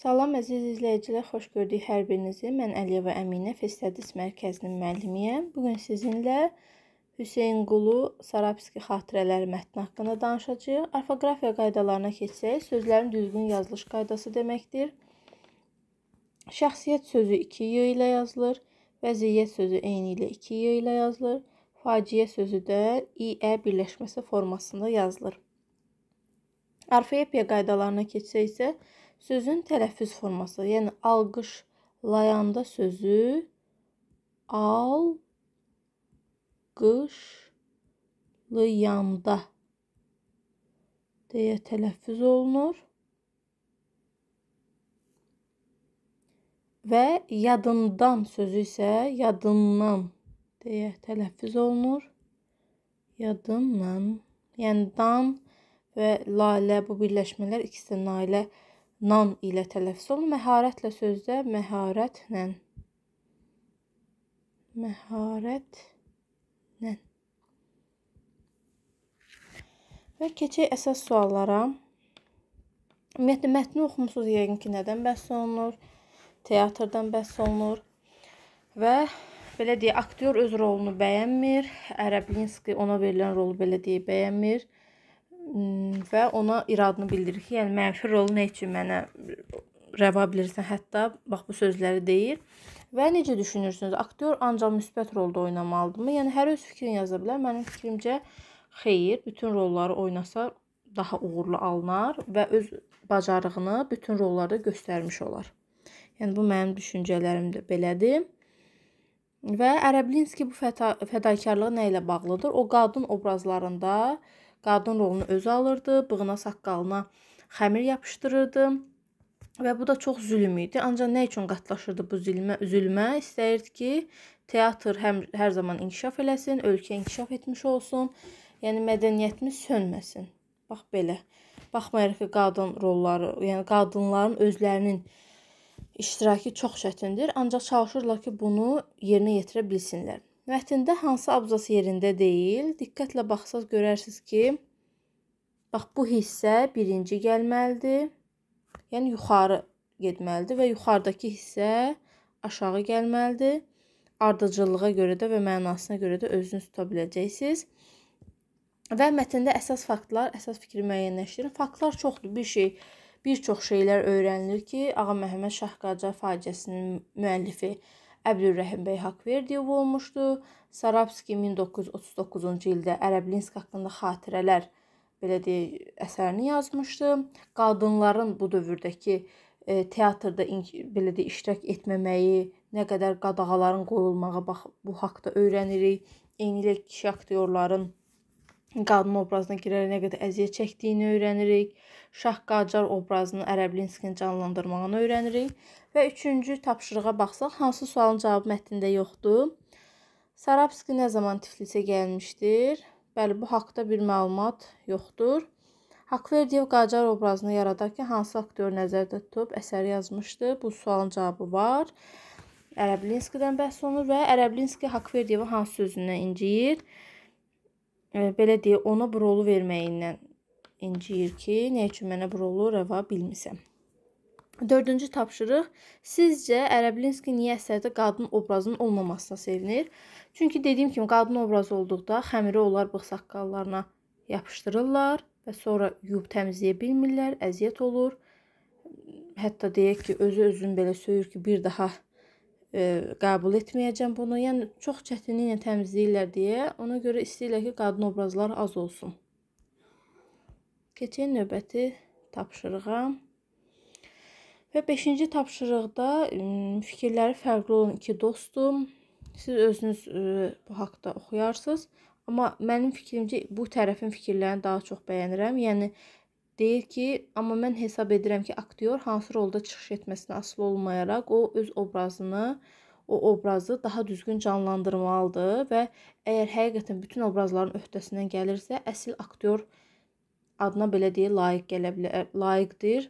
Salam əziz izləyicilər, xoş gördük hər birinizi. Mən Əliyeva Əminə, Festədis Mərkəzinin müəllimiyəm. Bu gün sizinlə Hüseyn Qulu Sarapski xatirələri mətni haqqında danışacağıq. Orfoqrafiya qaydalarına keçsək, sözlərin düzgün yazılış qaydası deməkdir. Şəxsiyyət sözü 2 y ilə yazılır, vəziyyət sözü eyni ilə 2 y ilə yazılır, faciə sözü də i-ə birləşməsi formasında yazılır. Orfoepiya qaydalarına keçsək isə Sözün tələffüz forması, yəni alqışlayanda sözü al qışlayanda deyə tələffüz olunur. Və yadından sözü isə yadından deyə tələffüz olunur. Yadından, yəni dan və lalə bu birləşmələr ikisi də nailə nan ilə tələffüz olunur. Məharətlə sözdə məharətlə. Məharətlə. Və keçək əsas suallara. Ümumiyyətlə mətni oxumusuz yəqin ki, nədən bəhs olunur? Teatrdan bəhs olunur. Və belə deyə aktyor öz rolunu bəyənmir. Ərəblinski ona verilən rolu belə deyə bəyənmir. Hmm, və ona iradını bildirir ki, yəni mənfi rolu nə üçün mənə rəva bilirsən, hətta bax bu sözləri deyir. Və necə düşünürsünüz? Aktyor ancaq müsbət rolda oynamalıdırmı? Yəni hər öz fikrini yaza bilər. Mənim fikrimcə xeyir, bütün rolları oynasa daha uğurlu alınar və öz bacarığını bütün rollarda göstərmiş olar. Yəni bu mənim düşüncələrim də belədir. Və Ərəblinski bu fəda fədakarlığı nə ilə bağlıdır? O qadın obrazlarında qadın rolunu özü alırdı, bığına saqqalına xəmir yapışdırırdı. Və bu da çox zülm idi. Ancaq nə üçün qatlaşırdı bu zülmə? Zülmə istəyirdi ki, teatr həm hər zaman inkişaf eləsin, ölkə inkişaf etmiş olsun. Yəni mədəniyyətimiz sönməsin. Bax belə. Baxmayaraq ki, qadın rolları, yəni qadınların özlərinin iştirakı çox çətindir, ancaq çalışırlar ki, bunu yerinə yetirə bilsinlər. Mətndə hansı abzas yerində deyil, diqqətlə baxsaz görərsiniz ki, bax bu hissə birinci gəlməlidir. Yəni yuxarı getməlidir və yuxarıdakı hissə aşağı gəlməlidir. Ardıcıllığa görə də və mənasına görə də özünüz tuta biləcəksiniz. Və mətndə əsas faktlar, əsas fikri müəyyənləşdirin. Faktlar çoxdur. Bir şey, bir çox şeylər öyrənilir ki, Ağa Məhəmməd Şah Qacar faciəsinin müəllifi Əbdülrəhim bəy Haqverdiyev olmuşdu. Sarabski 1939-cu ildə Ərəblinsk haqqında xatirələr belə deyək əsərini yazmışdı. Qadınların bu dövrdəki e, teatrda belə deyək iştirak etməməyi, nə qədər qadağaların qoyulmağı bax bu haqqda öyrənirik. Eynilə kişi aktyorların qadın obrazına girərək nə qədər əziyyət çəkdiyini öyrənirik. Şah Qacar obrazını Ərəblinskini canlandırmağını öyrənirik. Və üçüncü tapşırığa baxsaq, hansı sualın cavabı mətnində yoxdur? Sarapski nə zaman Tiflisə gəlmişdir? Bəli, bu haqqda bir məlumat yoxdur. Haqverdiyev Qacar obrazını yaradarkən hansı aktyor nəzərdə tutub əsəri yazmışdı? Bu sualın cavabı var. Ərəblinskidən bəhs olunur və Ərəblinski Haqverdiyevi hansı sözündən inciyir? E, belə deyə ona bu rolu verməyindən inciyir ki, nə üçün mənə bu rolu rəva bilmisən. Dördüncü tapşırıq. Sizcə Ərəblinski niyə əsərdə qadın obrazının olmamasına sevinir? Çünki dediyim kimi qadın obrazı olduqda xəmiri onlar bığsaqqallarına yapışdırırlar və sonra yuyub təmizləyə bilmirlər, əziyyət olur. Hətta deyək ki, özü özünü belə söyür ki, bir daha e, qəbul etməyəcəm bunu. Yəni çox çətinliklə təmizləyirlər deyə, ona görə istəyirlər ki, qadın obrazları az olsun. Keçək növbəti tapşırığa. Və 5-ci tapşırıqda fikirləri fərqli olan iki dostum. Siz özünüz bu haqqda oxuyarsınız. Amma mənim fikrimcə bu tərəfin fikirlərini daha çox bəyənirəm. Yəni deyir ki, amma mən hesab edirəm ki, aktyor hansı rolda çıxış etməsinə asılı olmayaraq o öz obrazını, o obrazı daha düzgün canlandırmalıdır və əgər həqiqətən bütün obrazların öhdəsindən gəlirsə, əsl aktyor adına belə deyə layiq gələ bilər, layiqdir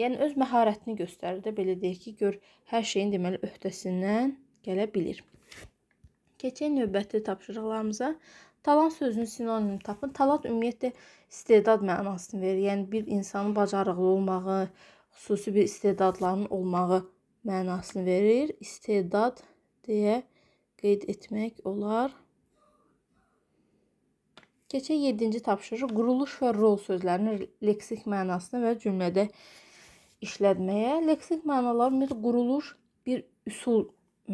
Yəni öz məharətini göstərir də belə deyək ki, gör hər şeyin deməli öhdəsindən gələ bilir. Keçək növbəti tapşırıqlarımıza. Talant sözünün sinonimini tapın. Talant ümumiyyətlə istedad mənasını verir. Yəni bir insanın bacarıqlı olmağı, xüsusi bir istedadlarının olmağı mənasını verir. İstedad deyə qeyd etmək olar. Keçək 7-ci tapşırıq quruluş və rol sözlərinin leksik mənasını və cümlədə işlətməyə leksik mənalar bir quruluş, bir üsul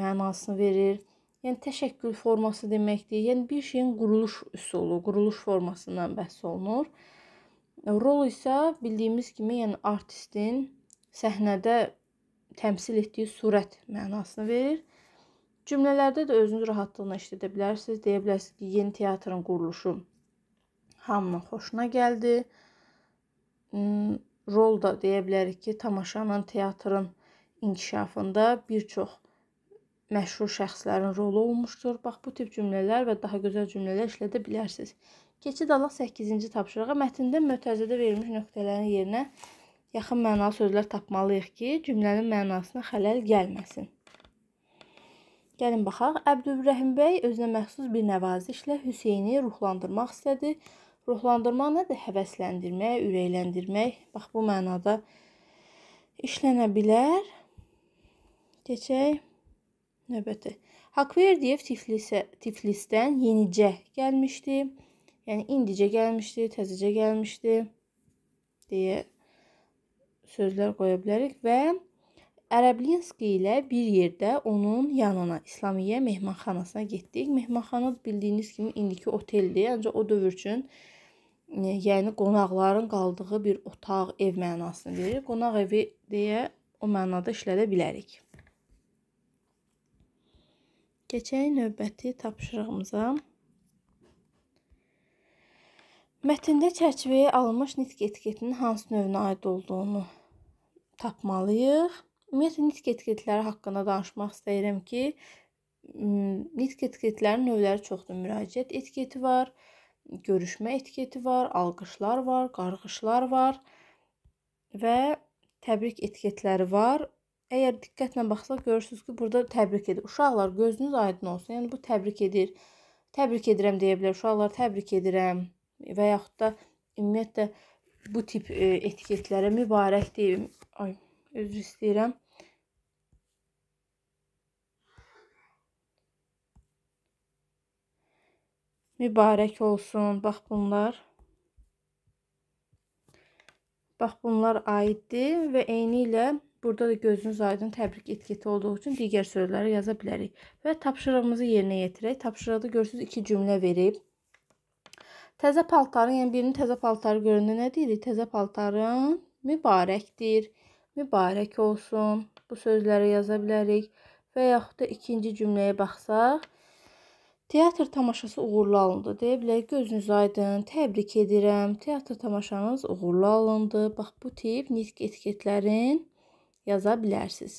mənasını verir. Yəni təşəkkül forması deməkdir. Yəni bir şeyin quruluş üsulu, quruluş formasından bəhs olunur. Rol isə bildiyimiz kimi, yəni artistin səhnədə təmsil etdiyi surət mənasını verir. Cümlələrdə də özünüz rahatlığına işlədə bilərsiniz. Deyə bilərsiniz ki, yeni teatrın quruluşu hamının xoşuna gəldi. Hmm, rol da deyə bilərik ki, tamaşanın, teatrın inkişafında bir çox məşhur şəxslərin rolu olmuşdur. Bax bu tip cümlələr və daha gözəl cümlələr işlədə bilərsiniz. Keçid alaq 8-ci tapşırığa. Mətndə mötəzədə verilmiş nöqtələrin yerinə yaxın mənalı sözlər tapmalıyıq ki, cümlənin mənasına xələl gəlməsin. Gəlin baxaq. Əbdülrəhim bəy özünə məxsus bir nəvazişlə Hüseyni ruhlandırmaq istədi. Ruhlandırma nədir? Həvəsləndirmək, ürəkləndirmək. Bax bu mənada işlənə bilər. Keçək növbəti. Haqverdiyev Tiflisə, Tiflisdən yenicə gəlmişdi. Yəni indicə gəlmişdi, təzəcə gəlmişdi deyə sözlər qoya bilərik və Ərəblinski ilə bir yerdə onun yanına İslamiyyə mehmanxanasına getdik. Mehmanxana bildiyiniz kimi indiki oteldir, ancaq o dövr üçün yəni qonaqların qaldığı bir otaq, ev mənasını verir. Qonaq evi deyə o mənada işlədə bilərik. Keçək növbəti tapşırığımıza. Mətndə çərçivəyə alınmış nitq etiketinin hansı növünə aid olduğunu tapmalıyıq. Ümumiyyətlə nitq etiketləri haqqında danışmaq istəyirəm ki, nitq etiketlərinin növləri çoxdur. Müraciət etiketi var. E, görüşmə etiketi var, alqışlar var, qarğışlar var və təbrik etiketləri var. Əgər diqqətlə baxsaq görürsüz ki, burada təbrik edir. Uşaqlar gözünüz aydın olsun. Yəni bu təbrik edir. Təbrik edirəm deyə bilər. Uşaqlar təbrik edirəm və yaxud da ümumiyyətlə bu tip e, etiketlərə mübarək deyim. Ay, üzr istəyirəm. mübarək olsun. Bax bunlar. Bax bunlar aiddir və eyni ilə burada da gözünüz aydın təbrik etiketi olduğu üçün digər sözləri yaza bilərik. Və tapşırığımızı yerinə yetirək. Tapşırıqda görürsüz iki cümlə verib. Təzə paltarın, yəni birinin təzə paltarı görəndə nə deyirik? Təzə paltarın mübarəkdir. Mübarək olsun. Bu sözləri yaza bilərik. Və yaxud da ikinci cümləyə baxsaq, Teatr tamaşası uğurlu alındı deyə bilər, gözünüz aydın, təbrik edirəm, teatr tamaşanız uğurlu alındı. Bax, bu tip nitq etiketlərin yaza bilərsiniz.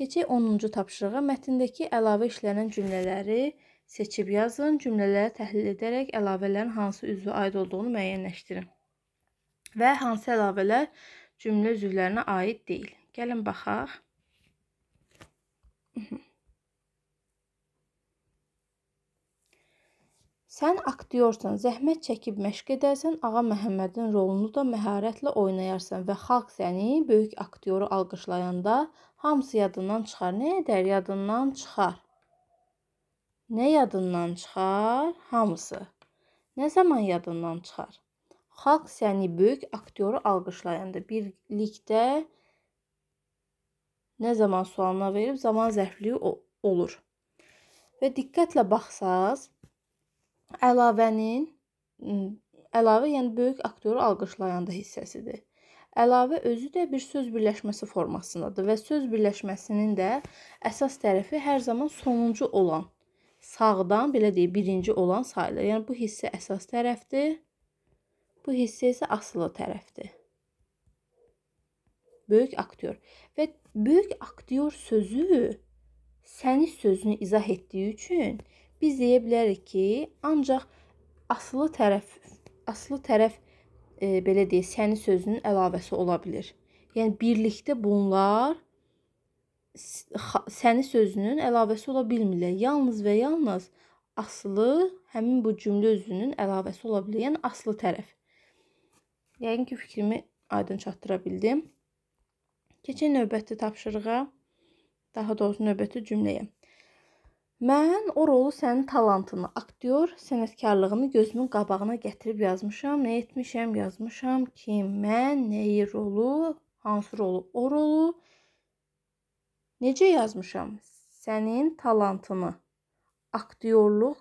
Keçək 10-cu tapşırığa. Mətndəki əlavə işlənən cümlələri seçib yazın. Cümlələri təhlil edərək əlavələrin hansı üzvə aid olduğunu müəyyənləşdirin. Və hansı əlavələr cümlə üzvlərinə aid deyil. Gəlin baxaq. Sən aktyorsan, zəhmət çəkib məşq edərsən, Ağa Məhəmmədin rolunu da məharətlə oynayarsan və xalq səni böyük aktyoru alqışlayanda hamısı yadından çıxar. Nə edər? Yadından çıxar. Nə yadından çıxar? Hamısı. Nə zaman yadından çıxar? Xalq səni böyük aktyoru alqışlayanda birlikdə nə zaman sualına verib zaman zərfliyi olur. Və diqqətlə baxsaz, Əlavənin əlavə, yəni böyük aktyoru alqışlayanda hissəsidir. Əlavə özü də bir söz birləşməsi formasındadır və söz birləşməsinin də əsas tərəfi hər zaman sonuncu olan, sağdan belə deyək, birinci olan sayılır. Yəni bu hissə əsas tərəfdir. Bu hissə isə asılı tərəfdir. Böyük aktyor və böyük aktyor sözü sənis sözünü izah etdiyi üçün biz deyə bilərik ki, ancaq asılı tərəf asılı tərəf e, belə deyək, səni sözünün əlavəsi ola bilər. Yəni birlikdə bunlar səni sözünün əlavəsi ola bilmirlər. Yalnız və yalnız aslı həmin bu cümlə özünün əlavəsi ola bilər. Yəni aslı tərəf. Yəqin ki, fikrimi aydın çatdıra bildim. Keçək növbəti tapşırığa, daha doğrusu növbəti cümləyə. Mən o rolu sənin talantını, aktyor sənətkarlığını gözümün qabağına gətirib yazmışam, nə etmişəm, yazmışam ki, mən nəyi rolu, hansı rolu, o rolu necə yazmışam? Sənin talantını, aktyorluq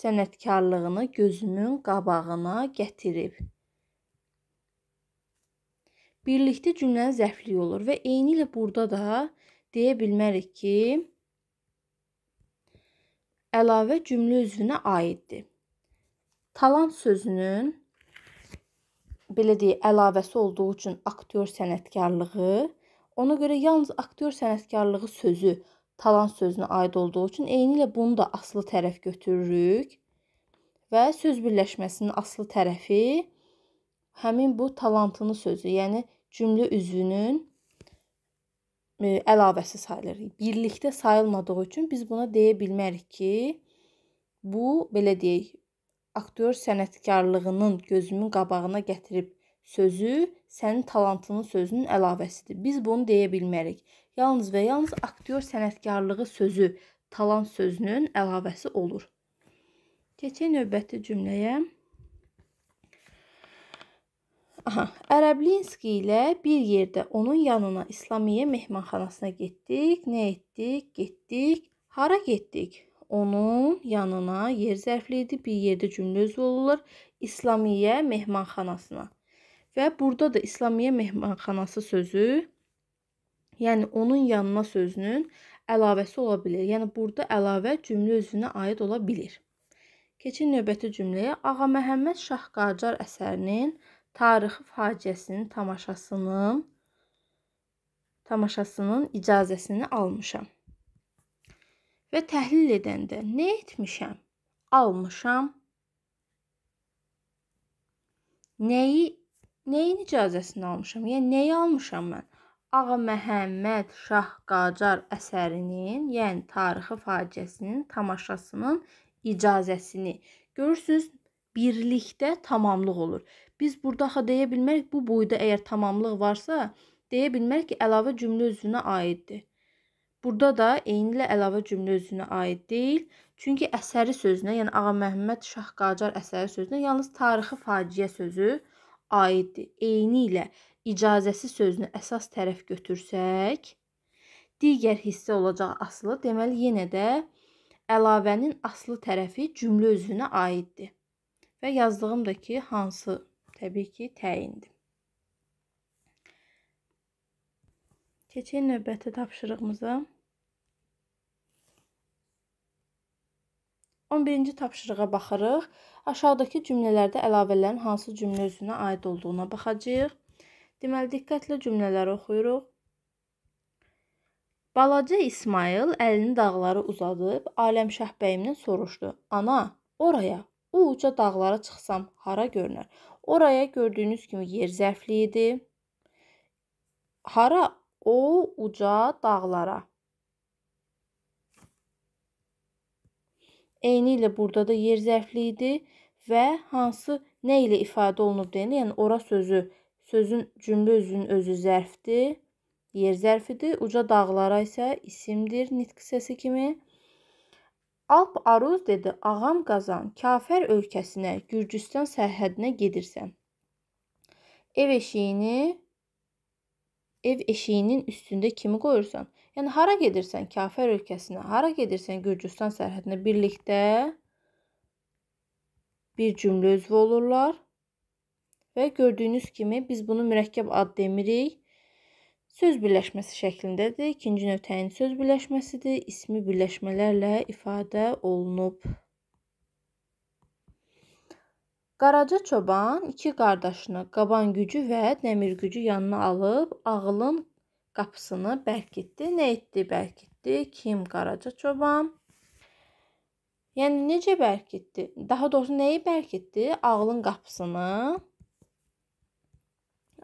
sənətkarlığını gözümün qabağına gətirib. Birlikdə cümlənin zərfliyi olur və eyni ilə burada da deyə bilmərik ki, əlavə cümlə üzvünə aiddir. Talant sözünün belə deyək, əlavəsi olduğu üçün aktyor sənətkarlığı, ona görə yalnız aktyor sənətkarlığı sözü talant sözünə aid olduğu üçün eynilə bunu da aslı tərəf götürürük və söz birləşməsinin aslı tərəfi həmin bu talantını sözü, yəni cümlə üzvünün E, əlavəsi sayılır. Birlikdə sayılmadığı üçün biz buna deyə bilmərik ki, bu belə deyək, aktyor sənətkarlığının gözümün qabağına gətirib sözü sənin talantının sözünün əlavəsidir. Biz bunu deyə bilmərik. Yalnız və yalnız aktyor sənətkarlığı sözü talant sözünün əlavəsi olur. Keçək növbəti cümləyə. Aha, Ərəblinski ilə bir yerdə onun yanına İslamiyyə mehmanxanasına getdik. Nə etdik? Getdik. Hara getdik? Onun yanına yer zərfli idi. Bir yerdə cümlə üzvü olurlar. İslamiyyə mehmanxanasına. Və burada da İslamiyyə mehmanxanası sözü yəni onun yanına sözünün əlavəsi ola bilər. Yəni burada əlavə cümlə özünə aid ola bilər. Keçin növbəti cümləyə. Ağa Məhəmməd Şah Qacar əsərinin tarixi faciəsinin tamaşasının tamaşasının icazəsini almışam. Və təhlil edəndə nə etmişəm? Almışam. Nəyi nəyin icazəsini almışam? Yəni nəyi almışam mən? Ağa Məhəmməd Şah Qacar əsərinin, yəni tarixi faciəsinin tamaşasının icazəsini. Görürsüz, birlikdə tamamlıq olur. Biz burada axı deyə bilmərik bu boyda əgər tamamlıq varsa, deyə bilmərik ki, əlavə cümlə özünə aiddir. Burada da eynilə əlavə cümlə özünə aid deyil. Çünki əsəri sözünə, yəni Ağa Məhəmməd Şah Qacar əsəri sözünə yalnız tarixi faciə sözü aiddir. Eyni ilə icazəsi sözünü əsas tərəf götürsək, digər hissə olacaq aslı, deməli yenə də əlavənin aslı tərəfi cümlə özünə aiddir və yazdığım da ki, hansı təbii ki, təyindir. Keçək növbəti tapşırığımıza. 11-ci tapşırığa baxırıq. Aşağıdakı cümlələrdə əlavələrin hansı cümlə özünə aid olduğuna baxacağıq. Deməli, diqqətlə cümlələri oxuyuruq. Balaca İsmail əlini dağlara uzadıb Aləmşah bəyimin soruşdu: "Ana, oraya?" O uca dağlara çıxsam hara görünər? Oraya gördüyünüz kimi yer zərfliyidir. Hara? O uca dağlara. Eyni ilə burada da yer zərfliyidir və hansı nə ilə ifadə olunub deyəndə, yəni ora sözü, sözün cümlə özünün özü zərfdir, yer zərfidir. Uca dağlara isə isimdir nitq hissəsi kimi. Alp Aruz dedi: "Ağam Qazan, Kafər ölkəsinə, Gürcüstan sərhədinə gedirsən. Ev eşiyini ev eşiyinin üstündə kimi qoyursan? Yəni hara gedirsən? Kafər ölkəsinə, hara gedirsən? Gürcüstan sərhədinə birlikdə bir cümlə üzvü olurlar. Və gördüyünüz kimi biz bunu mürəkkəb ad demirik. Söz birləşməsi şəklindədir. İkinci növ təyin söz birləşməsidir. İsmi birləşmələrlə ifadə olunub. Qaraca çoban iki qardaşını, qaban gücü və dəmir gücü yanına alıb ağılın qapısını bərkitdi. Nə etdi? Bərkitdi. Kim qaraca çoban? Yəni necə bərkitdi? Daha doğrusu nəyi bərkitdi? Ağılın qapısını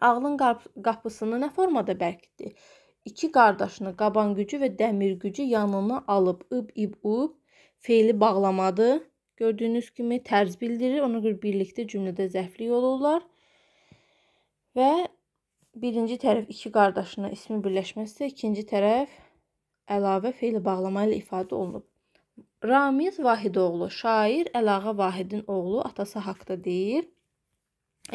ağlın qapısını nə formada bərkitdi? İki qardaşını qaban gücü və dəmir gücü yanına alıb ıb ib ub feili bağlamadı. Gördüyünüz kimi tərz bildirir. Ona görə birlikdə cümlədə zəflik olurlar. Və birinci tərəf iki qardaşına ismi birləşməsi, ikinci tərəf əlavə feili bağlama ilə ifadə olunub. Ramiz Vahidoğlu, şair Əlağa Vahidin oğlu atası haqqda deyir.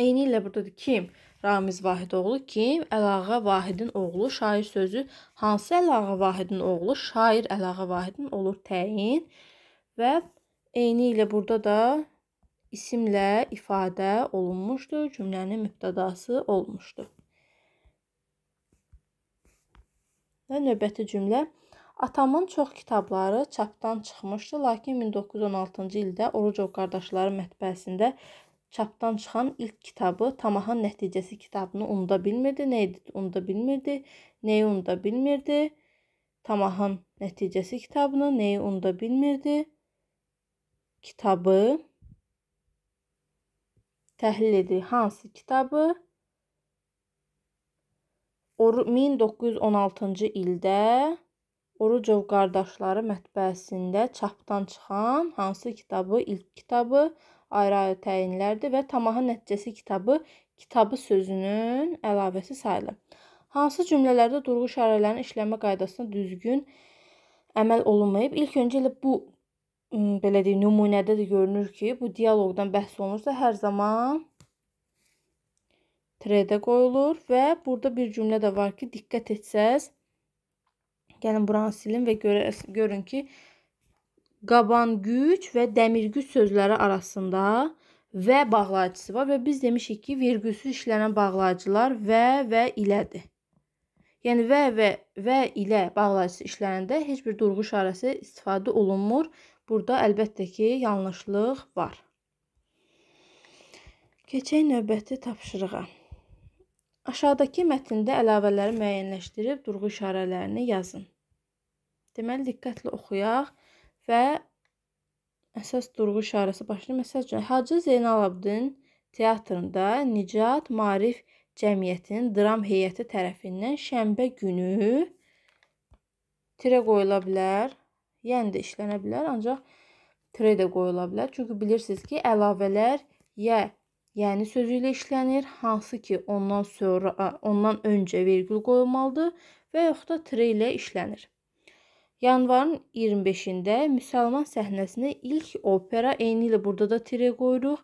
Eyni ilə burdadır kim? Ramiz Vahidoğlu kim? Əlağa Vahidin oğlu şair sözü hansı Əlağa Vahidin oğlu şair Əlağa Vahidin olur təyin və eyni ilə burada da isimlə ifadə olunmuşdur, cümlənin mübtədası olmuşdur. Və növbəti cümlə Atamın çox kitabları çapdan çıxmışdı, lakin 1916-cı ildə Orucov qardaşları mətbəəsində çapdan çıxan ilk kitabı Tamahan nəticəsi kitabını unuda bilmirdi. Nəyi unuda bilmirdi? Nəyi unuda bilmirdi? Tamahan nəticəsi kitabını nəyi unuda bilmirdi? Kitabı təhlil edir. Hansı kitabı? 1916-cı ildə Orucov qardaşları mətbəəsində çapdan çıxan hansı kitabı? İlk kitabı ayrı-ayrı təyinlərdir və Tamaha nəticəsi kitabı kitabı sözünün əlavəsi sayılır. Hansı cümlələrdə durğu işarələrinin işlənmə qaydasına düzgün əməl olunmayıb? İlk öncə elə bu belə deyim nümunədə də görünür ki, bu dialoqdan bəhs olunursa hər zaman tredə qoyulur və burada bir cümlə də var ki, diqqət etsəz, gəlin buranı silin və görə, görün ki, qaban güc və dəmir güc sözləri arasında və bağlayıcısı var və biz demişik ki, vergülsüz işlənən bağlayıcılar və və ilədir. Yəni və və və ilə bağlayıcısı işlənəndə heç bir durğu işarəsi istifadə olunmur. Burada əlbəttə ki, yanlışlıq var. Keçək növbəti tapşırığa. Aşağıdakı mətndə əlavələri müəyyənləşdirib durğu işarələrini yazın. Deməli diqqətlə oxuyaq və əsas durğu işarəsi başına məsələn Hacı Zeynalabdin teatrında Nicat Maarif Cəmiyyətinin dram heyəti tərəfindən şənbə günü tirə qoyula bilər. Yəni də işlənə bilər, ancaq tirə də qoyula bilər. Çünki bilirsiniz ki, əlavələr ya yəni sözü ilə işlənir, hansı ki, ondan sonra ondan öncə vergül qoyulmalıdır və yaxud da tirə ilə işlənir. Yanvarın 25-də Müsəlman səhnəsinə ilk opera eyni ilə burada da tire qoyuruq.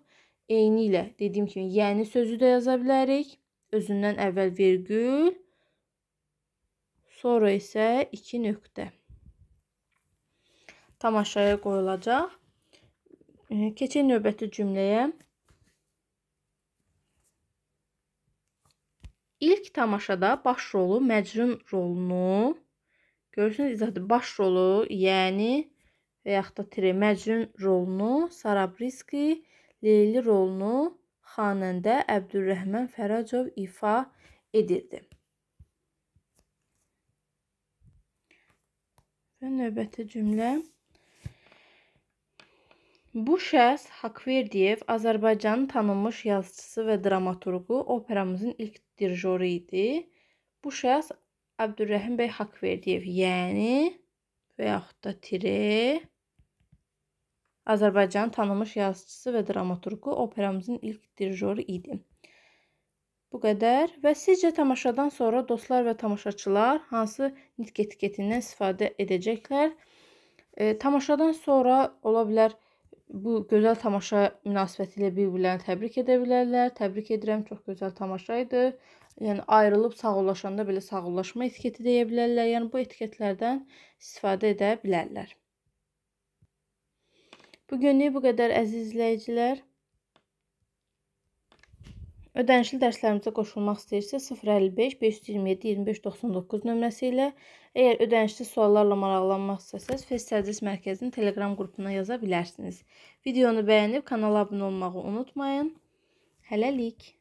Eyni ilə dediyim kimi yəni sözü də yaza bilərik. Özündən əvvəl vergül, sonra isə 2 nöqtə. Tamaşaya qoyulacaq. Keçək növbəti cümləyə. İlk tamaşada baş rolu Məcnun rolunu Görürsünüz izahdır. Baş rolu, yəni və yaxud da tire Məcnun rolunu Sarabriski, Leyli rolunu xanəndə Əbdürrəhman Fəracov ifa edirdi. Və növbəti cümlə Bu şəxs Haqverdiyev Azərbaycanın tanınmış yazıçısı və dramaturqu, operamızın ilk dirjoru idi. Bu şəxs Əbdürrəhim bəy Haqverdiyev, yəni və yaxud da tire Azərbaycanın tanınmış yazıçısı və dramaturqu operamızın ilk dirjoru idi. Bu qədər və sizcə tamaşadan sonra dostlar və tamaşaçılar hansı nitq etiketindən istifadə edəcəklər? E, tamaşadan sonra ola bilər bu gözəl tamaşa münasibətilə bir-birlərini təbrik edə bilərlər. Təbrik edirəm, çox gözəl tamaşa idi yəni ayrılıb sağollaşanda belə sağollaşma etiketi deyə bilərlər. Yəni bu etiketlərdən istifadə edə bilərlər. Bu günlük bu qədər əziz izləyicilər. Ödənişli dərslərimizə qoşulmaq istəyirsə 055 527 2599 nömrəsi ilə, əgər ödənişli suallarla maraqlanmaq istəsəz, Fes Tədris Mərkəzinin Telegram qrupuna yaza bilərsiniz. Videonu bəyənib kanala abunə olmağı unutmayın. Hələlik.